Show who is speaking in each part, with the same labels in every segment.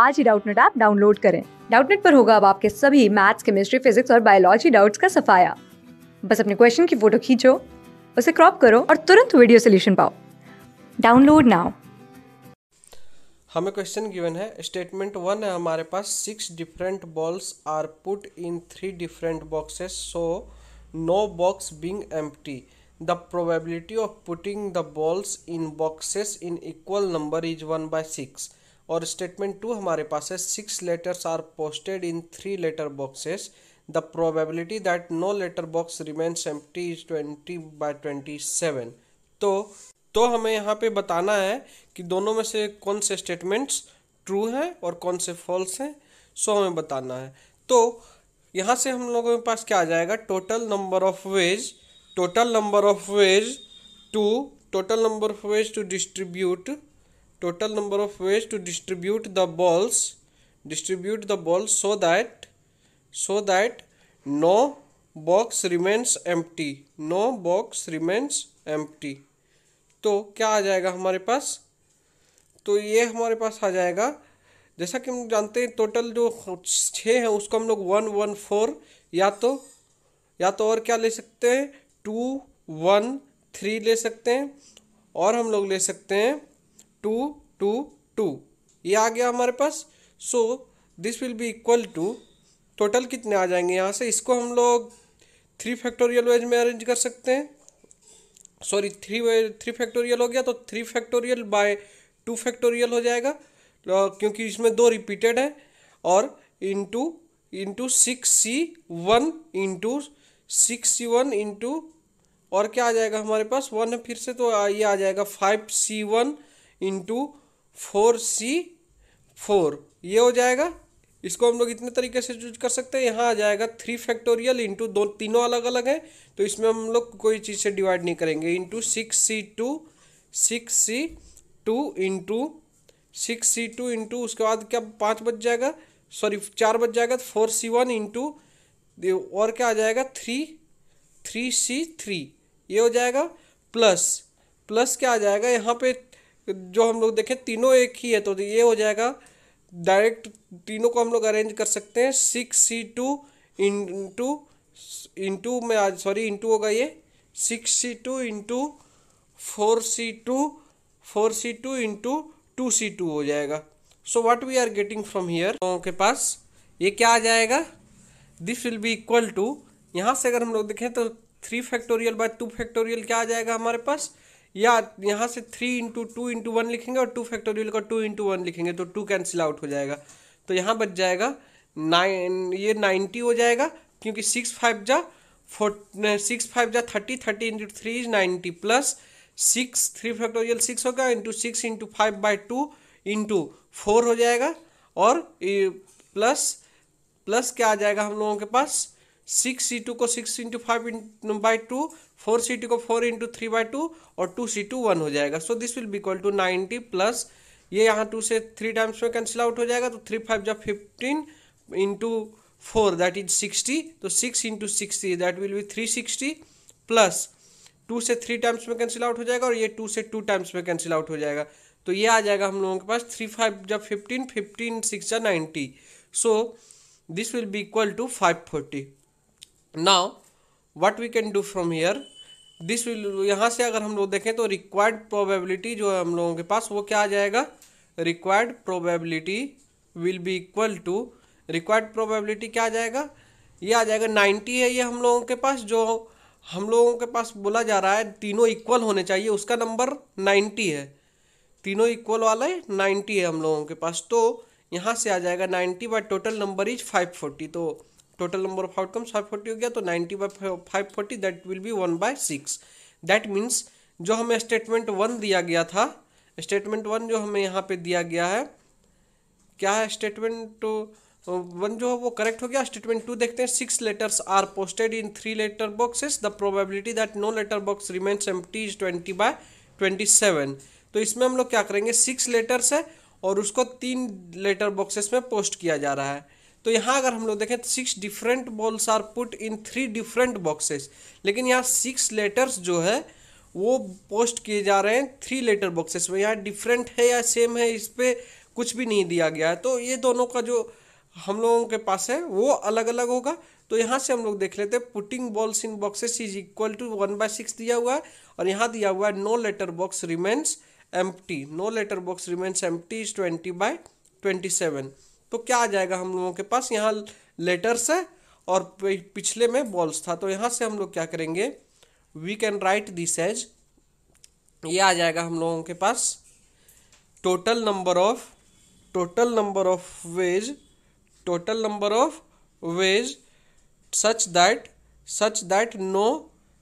Speaker 1: आज ही Doubtnut app download करें डाउटनेट पर होगा अब आपके सभी मैथ्स केमिस्ट्री फिजिक्स और बायोलॉजी डाउट्स का सफाया बस अपने क्वेश्चन की फोटो खींचो उसे क्रॉप करो और तुरंत वीडियो सोल्यूशन पाओ डाउनलोड नाउ हमें क्वेश्चन गिवन है स्टेटमेंट वन है हमारे पास six different balls are put in three different boxes so no box being empty the probability of putting the balls in boxes in equal number is one by six और statement two हमारे पास है six letters are posted in three letter boxes the probability that no letter box remains empty is twenty by twenty seven तो तो हमें यहाँ पे बताना है कि दोनों में से कौन से स्टेटमेंट्स ट्रू हैं और कौन से फॉल्स हैं सो हमें बताना है तो यहाँ से हम लोगों के पास क्या आ जाएगा total number of ways total number of ways to total number of ways to distribute total number of ways to distribute the balls distribute the balls so that so that no box remains empty no box remains empty तो क्या आ जाएगा हमारे पास तो ये हमारे पास आ जाएगा जैसा कि हम जानते हैं टोटल जो छः है उसको हम लोग वन वन फोर या तो या तो और क्या ले सकते हैं टू वन थ्री ले सकते हैं और हम लोग ले सकते हैं टू टू टू ये आ गया हमारे पास so this will be equal to total कितने आ जाएंगे यहाँ से इसको हम लोग थ्री फैक्टोरियल वेज में अरेंज कर सकते हैं sorry three ways three factorial हो गया तो three factorial by two factorial हो जाएगा तो, क्योंकि इसमें दो रिपीटेड है और into into six C one into six C one into और क्या आ जाएगा हमारे पास वन है फिर से तो ये आ जाएगा five C one into four C four ये हो जाएगा इसको हम लोग इतने तरीके से चूज कर सकते हैं यहाँ आ जाएगा थ्री फैक्टोरियल इंटू दो तीनों अलग अलग हैं तो इसमें हम लोग कोई चीज़ से डिवाइड नहीं करेंगे into six C two six C two into six C two into उसके बाद क्या पाँच बज जाएगा सॉरी चार बज जाएगा तो फोर सी वन इंटू और क्या आ जाएगा थ्री थ्री सी थ्री ये हो जाएगा प्लस प्लस क्या आ जाएगा यहाँ पे जो हम लोग देखें तीनों एक ही है तो ये हो जाएगा डायरेक्ट तीनों को हम लोग अरेंज कर सकते हैं six C two into into में आज सॉरी इंटू होगा ये six C two into four C two four C two into two C two हो जाएगा so what we are getting from here लोगों के पास ये क्या आ जाएगा this will be equal to यहाँ से अगर हम लोग देखें तो three factorial by two factorial क्या आ जाएगा हमारे पास या यहाँ से three into two into one लिखेंगे और टू फैक्टोरियल का टू इंटू वन लिखेंगे तो टू कैंसिल आउट हो जाएगा तो यहाँ बच जाएगा नाइन ये नाइन्टी हो जाएगा क्योंकि सिक्स फाइव जा फोर सिक्स फाइव जा thirty thirty into three is ninety plus six three factorial six हो गया into six into five by two into four हो जाएगा और प्लस प्लस क्या आ जाएगा हम लोगों के पास सिक्स सी टू को six into five by two four C two को four into three by two और टू सी टू वन हो जाएगा so this will be equal to ninety plus ये यहाँ टू से थ्री टाइम्स में cancel out हो जाएगा तो थ्री फाइव जब fifteen into four that is sixty तो six into sixty that will be three sixty plus to से थ्री टाइम्स में कैंसिल आउट हो जाएगा और ये टू से टू टाइम्स में कैंसिल आउट हो जाएगा तो ये आ जाएगा हम लोगों के पास थ्री फाइव जब फिफ्टीन फिफ्टीन सिक्स या ninety so this will be equal to five forty now what we can do from here this will यहाँ से अगर हम लोग देखें तो रिक्वायर्ड प्रोबेबिलिटी जो है हम लोगों के पास वो क्या आ जाएगा required probability will be equal to required probability क्या आ जाएगा ये आ जाएगा नाइन्टी है ये हम लोगों के पास जो हम लोगों के पास बोला जा रहा है तीनों इक्वल होने चाहिए उसका नंबर नाइन्टी है तीनों इक्वल वाला है नाइन्टी है हम लोगों के पास तो यहाँ से आ जाएगा ninety by total number is five forty तो total number of outcomes five forty हो गया तो ninety by five forty that will be one by six that means जो हमें स्टेटमेंट वन दिया गया था स्टेटमेंट वन जो हमें यहाँ पे दिया गया है क्या है स्टेटमेंट वन जो है वो करेक्ट हो गया स्टेटमेंट टू देखते हैं six letters are posted in three letter boxes the probability that no letter box remains empty is twenty by twenty seven तो इसमें हम लोग क्या करेंगे सिक्स लेटर्स है और उसको तीन लेटर बॉक्सेस में पोस्ट किया जा रहा है तो यहाँ अगर हम लोग देखें तो six different balls are put in three different boxes लेकिन यहाँ सिक्स लेटर्स जो है वो पोस्ट किए जा रहे हैं थ्री लेटर बॉक्सेस में यहाँ डिफरेंट है या सेम है इस पर कुछ भी नहीं दिया गया है तो ये दोनों का जो हम लोगों के पास है वो अलग अलग होगा तो यहाँ से हम लोग देख लेते हैं putting balls in boxes is equal to one by six दिया हुआ है और यहाँ दिया हुआ है no letter box remains empty no letter box remains empty is twenty by twenty seven तो क्या आ जाएगा हम लोगों के पास यहाँ लेटर्स है और पिछले में बॉल्स था तो यहाँ से हम लोग क्या करेंगे we can write this as ये आ जाएगा हम लोगों के पास total number of total number of ways total number of ways such that such that no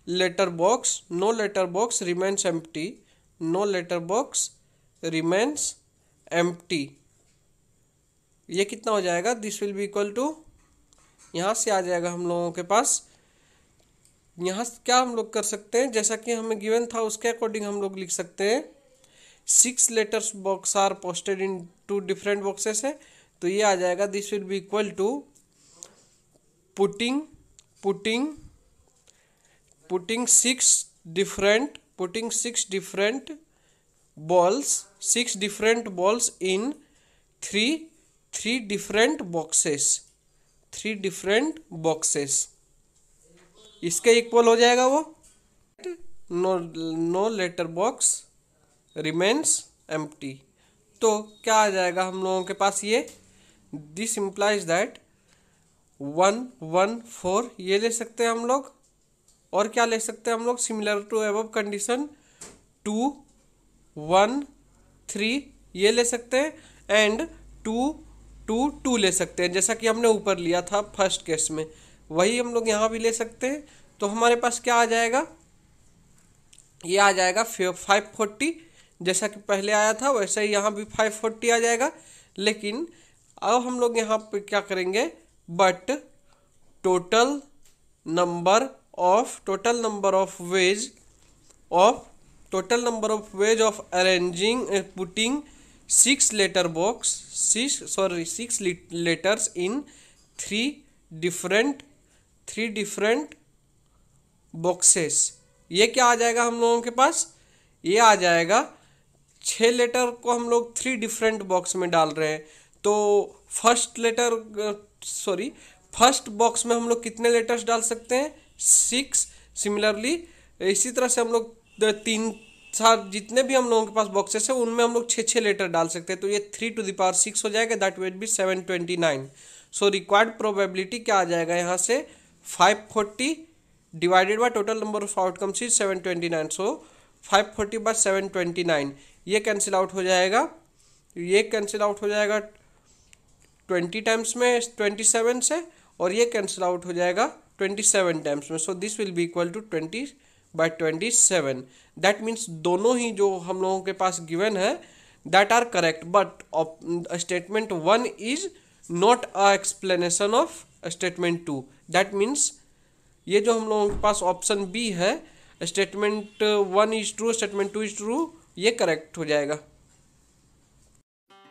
Speaker 1: letter box no letter box remains empty no letter box remains empty ये कितना हो जाएगा this will be equal to यहाँ से आ जाएगा हम लोगों के पास यहाँ क्या हम लोग कर सकते हैं जैसा कि हमें गिवन था उसके अकॉर्डिंग हम लोग लिख सकते हैं six letters box are posted in two different boxes है तो ये आ जाएगा this will be equal to putting putting putting six different putting six different balls six different balls in three three different boxes three different boxes इसका equal हो जाएगा वो no no letter box remains empty क्या आ जाएगा हम लोगों के पास ये this implies that one one four ये ले सकते हैं हम लोग और क्या ले सकते हैं हम लोग similar to a condition two one three ये ले सकते हैं एंड टू टू टू ले सकते हैं जैसा कि हमने ऊपर लिया था फर्स्ट केस में वही हम लोग यहाँ भी ले सकते हैं तो हमारे पास क्या आ जाएगा ये आ जाएगा फाइव फोर्टी जैसा कि पहले आया था वैसे ही यहाँ भी फाइव फोर्टी आ जाएगा लेकिन अब हम लोग यहाँ पर क्या करेंगे but total number of total number of ways of total number of ways of arranging putting six letter box six sorry six letters in three different three different boxes ये क्या आ जाएगा हम लोगों के पास ये आ जाएगा छः लेटर को हम लोग थ्री डिफरेंट बॉक्स में डाल रहे हैं तो first letter sorry first box में हम लोग कितने लेटर्स डाल सकते हैं सिक्स सिमिलरली इसी तरह से हम लोग तीन सार जितने भी हम लोगों के पास बॉक्सेस है उनमें हम लोग छः छः लेटर डाल सकते हैं तो ये three to the power six हो जाएगा that would be seven twenty nine so required probability क्या आ जाएगा यहाँ से five forty divided by total number of outcomes is seven twenty nine so five forty by seven twenty nine ये cancel out हो जाएगा ये कैंसिल आउट हो जाएगा ट्वेंटी टाइम्स में ट्वेंटी सेवन से और ये कैंसिल आउट हो जाएगा ट्वेंटी सेवन टाइम्स में so this will be equal to twenty by twenty seven that means दोनों ही जो हम लोगों के पास गिवन है that are correct but statement one is not a explanation of statement two that means ये जो हम लोगों के पास ऑप्शन बी है statement one is true statement two is true ये करेक्ट हो जाएगा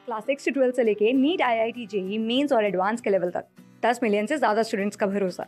Speaker 1: क्लास सिक्स ट्वेल्थ से लेके NEET I I T JEE Mains और एडवांस के लेवल तक दस मिलियन से ज़्यादा स्टूडेंट्स का भरोसा